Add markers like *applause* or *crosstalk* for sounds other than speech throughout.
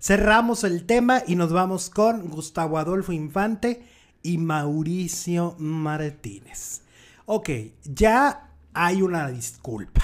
Cerramos el tema y nos vamos con Gustavo Adolfo Infante y Mauricio Martínez. Ok, ya hay una disculpa.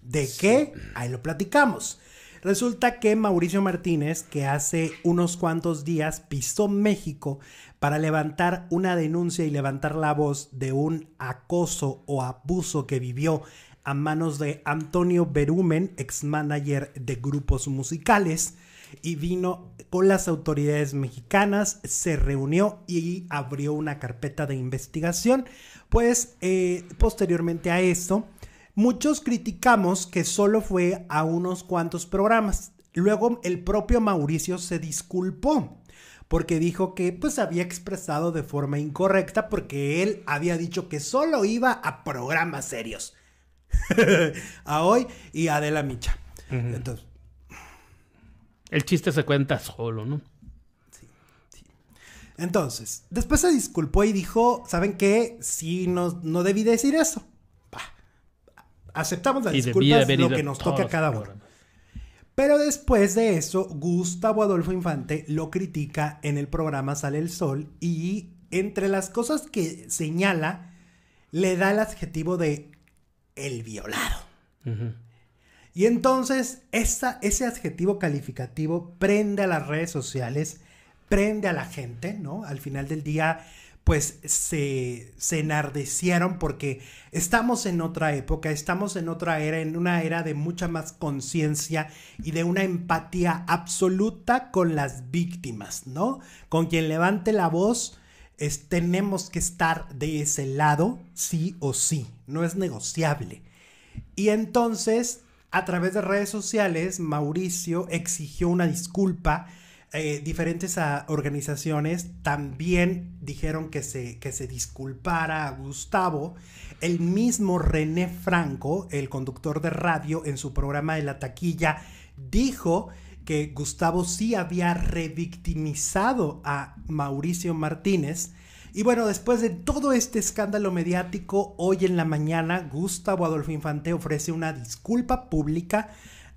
¿De qué? Ahí lo platicamos. Resulta que Mauricio Martínez, que hace unos cuantos días pisó México para levantar una denuncia y levantar la voz de un acoso o abuso que vivió a manos de Antonio Berumen, ex manager de grupos musicales, y vino con las autoridades mexicanas, se reunió y abrió una carpeta de investigación. Pues eh, posteriormente a esto, muchos criticamos que solo fue a unos cuantos programas. Luego el propio Mauricio se disculpó porque dijo que pues había expresado de forma incorrecta porque él había dicho que solo iba a programas serios. *laughs* a hoy y a Adela Micha. Entonces. El chiste se cuenta solo, ¿no? Sí, sí. Entonces, después se disculpó y dijo, ¿saben qué? Sí, no, debí decir eso. aceptamos las disculpas, lo que nos toca a cada uno. Pero después de eso, Gustavo Adolfo Infante lo critica en el programa Sale el Sol y entre las cosas que señala, le da el adjetivo de el violado. Y entonces ese adjetivo calificativo prende a las redes sociales, prende a la gente, ¿no? Al final del día, pues se, se enardecieron porque estamos en otra época, estamos en otra era, en una era de mucha más conciencia y de una empatía absoluta con las víctimas, ¿no? Con quien levante la voz tenemos que estar de ese lado sí o sí, no es negociable. Y entonces, a través de redes sociales, Mauricio exigió una disculpa. Eh, diferentes organizaciones también dijeron que se, que se disculpara a Gustavo. El mismo René Franco, el conductor de radio en su programa de la taquilla, dijo que Gustavo sí había revictimizado a Mauricio Martínez. Y bueno, después de todo este escándalo mediático, hoy en la mañana Gustavo Adolfo Infante ofrece una disculpa pública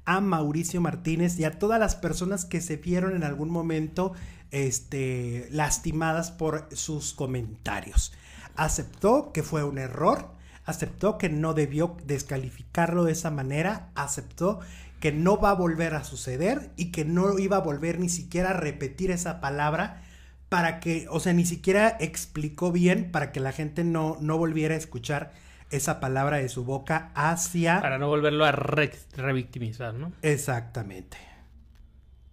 a Mauricio Martínez y a todas las personas que se vieron en algún momento este, lastimadas por sus comentarios. Aceptó que fue un error, aceptó que no debió descalificarlo de esa manera, aceptó que no va a volver a suceder y que no iba a volver ni siquiera a repetir esa palabra para que, o sea, ni siquiera explicó bien para que la gente no, no volviera a escuchar esa palabra de su boca hacia... Para no volverlo a revictimizar, ¿no? Exactamente.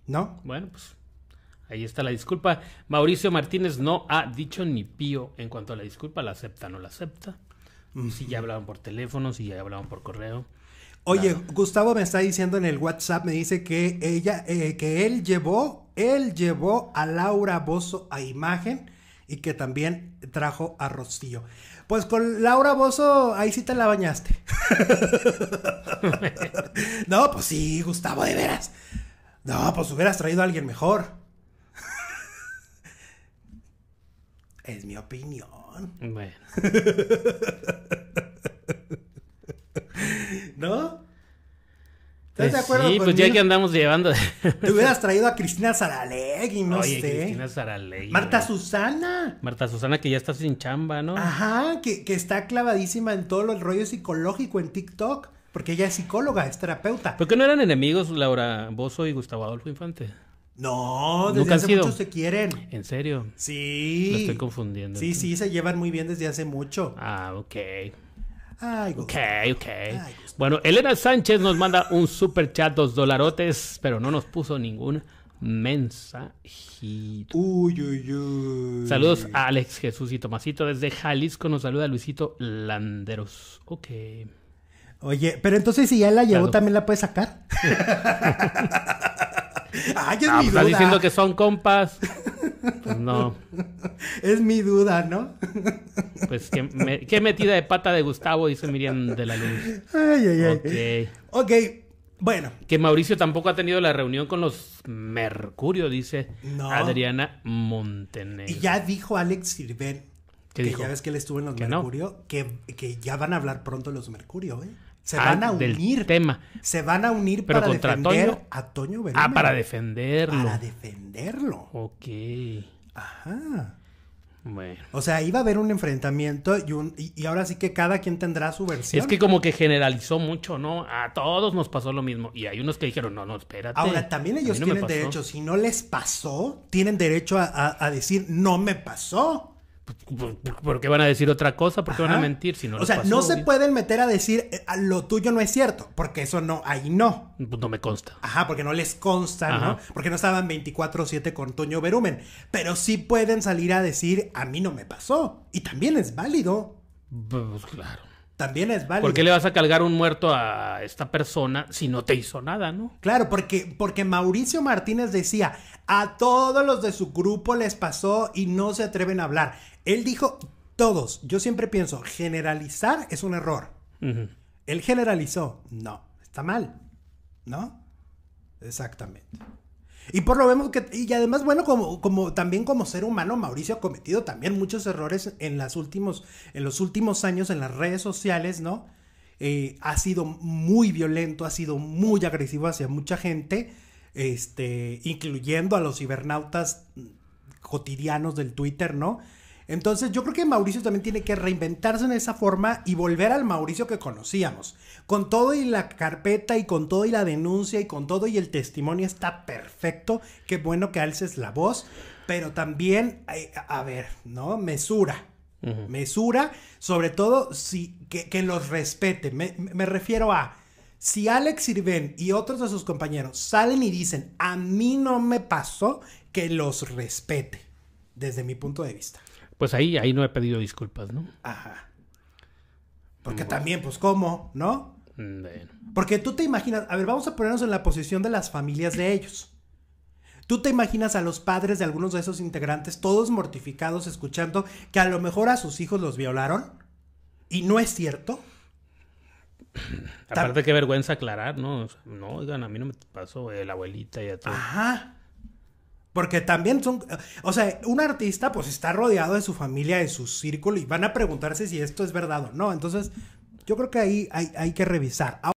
¿No? Bueno, pues ahí está la disculpa. Mauricio Martínez no ha dicho ni pío en cuanto a la disculpa, la acepta, no la acepta. Si ya hablaban por teléfono, si ya hablaban por correo. Oye, Gustavo me está diciendo en el WhatsApp, me dice que ella, eh, que él llevó, él llevó a Laura Bozo a imagen y que también trajo a Rocío. Pues con Laura Bozo, ahí sí te la bañaste. *laughs* no, pues sí, Gustavo, de veras. No, pues hubieras traído a alguien mejor. *laughs* es mi opinión. Bueno. *laughs* ¿No? ¿Estás pues Sí, pues ya que andamos llevando. Te hubieras traído a Cristina Saralegui, no sé. Cristina Saralegui. Marta Susana. Marta Susana, que ya está sin chamba, ¿no? Ajá, que, está clavadísima en todo el rollo psicológico en TikTok. Porque ella es psicóloga, es terapeuta. ¿Por qué no eran enemigos Laura Bozo y Gustavo Adolfo Infante? No, desde Nunca hace sido. mucho se quieren. ¿En serio? Sí. estoy confundiendo. Sí, sí, se llevan muy bien desde hace mucho. Ah, ok ok, ok. bueno, Elena Sánchez nos manda un super chat, dos dolarotes, pero no nos puso ningún mensajito. Uy, uy, uy. Saludos a Alex, Jesús y Tomasito. Desde Jalisco nos saluda Luisito Landeros. Ok. Oye, pero entonces si ya la llevó, ¿también la puede sacar? *laughs* *laughs* Ay, ah, pues, Estás diciendo que son compas. *laughs* Pues no. Es mi duda, ¿no? Pues qué, metida de pata de Gustavo dice Miriam de la Luz. Ay, ay, ay. Ok. Ok, bueno. Que Mauricio tampoco ha tenido la reunión con los Mercurio, dice Adriana Montenegro. Y ya dijo Alex Sirven, que ya ves que él estuvo en los Mercurio, que, que, ya van a hablar pronto los Mercurio, ¿eh? Se van a, unir. Del tema. Se van a unir para contra defender a Toño Ah, para defenderlo. Para defenderlo. Ok. Ajá. Bueno. O sea, iba a haber un enfrentamiento y, y, ahora sí que cada quien tendrá su versión. Es que como que generalizó mucho, ¿no? A todos nos pasó lo mismo. Y hay unos que dijeron, no, no, espérate. Ahora, también ellos tienen derecho, si no les pasó, tienen derecho a decir, no me pasó. Pues, pues, ¿Por qué van a decir otra cosa, porque qué van a mentir O sea, no se pueden meter a decir eh, ah, lo tuyo no es cierto, porque eso no, ahí no. Pues, no me consta. Ajá, porque no les consta, ¿no? Porque no estaban 24/7 con Toño Berumen, pero sí pueden salir a decir a mí no me pasó y también es válido. Pues claro. También es válido. ¿Por qué le vas a cargar un muerto a esta persona si no te hizo nada, no? Claro, porque, porque Mauricio Martínez decía, a todos los de su grupo les pasó y no se atreven a hablar. Él dijo, todos. Yo siempre pienso, generalizar es un error. Él generalizó, no, está mal, ¿no? Exactamente. Y por lo vemos que, y además, bueno, como, como también como ser humano, Mauricio ha cometido también muchos errores en, últimos, en los últimos años en las redes sociales, ¿no? Eh, ha sido muy violento, ha sido muy agresivo hacia mucha gente, este, incluyendo a los cibernautas mm, cotidianos del Twitter, ¿no? Entonces yo creo que Mauricio también tiene que reinventarse en esa forma y volver al Mauricio que conocíamos. Con todo y la carpeta y con todo y la denuncia y con todo y el testimonio está perfecto. Qué bueno que alces la voz. Pero también, a ver, ¿no? Mesura. Mesura, sobre todo si, que, los respete. Me, refiero a... Si Alex Sirven y otros de sus compañeros salen y dicen, a mí no me pasó, que los respete, desde mi punto de vista. Pues ahí, ahí no he pedido disculpas, ¿no? Ajá. Porque también, pues, ¿cómo? ¿No? Mm, Porque tú te imaginas, a ver, vamos a ponernos en la posición de las familias de ellos. Tú te imaginas a los padres de algunos de esos integrantes, todos mortificados, escuchando que a lo mejor a sus hijos los violaron. Y no es cierto. Aparte, qué vergüenza aclarar, ¿no? no, oigan, a mí no me pasó, el la abuelita y a todo. Ajá. Porque también son, o sea, un artista pues está rodeado de su familia, de su círculo y van a preguntarse si esto es verdad o no. Entonces, yo creo que ahí hay, hay que revisar.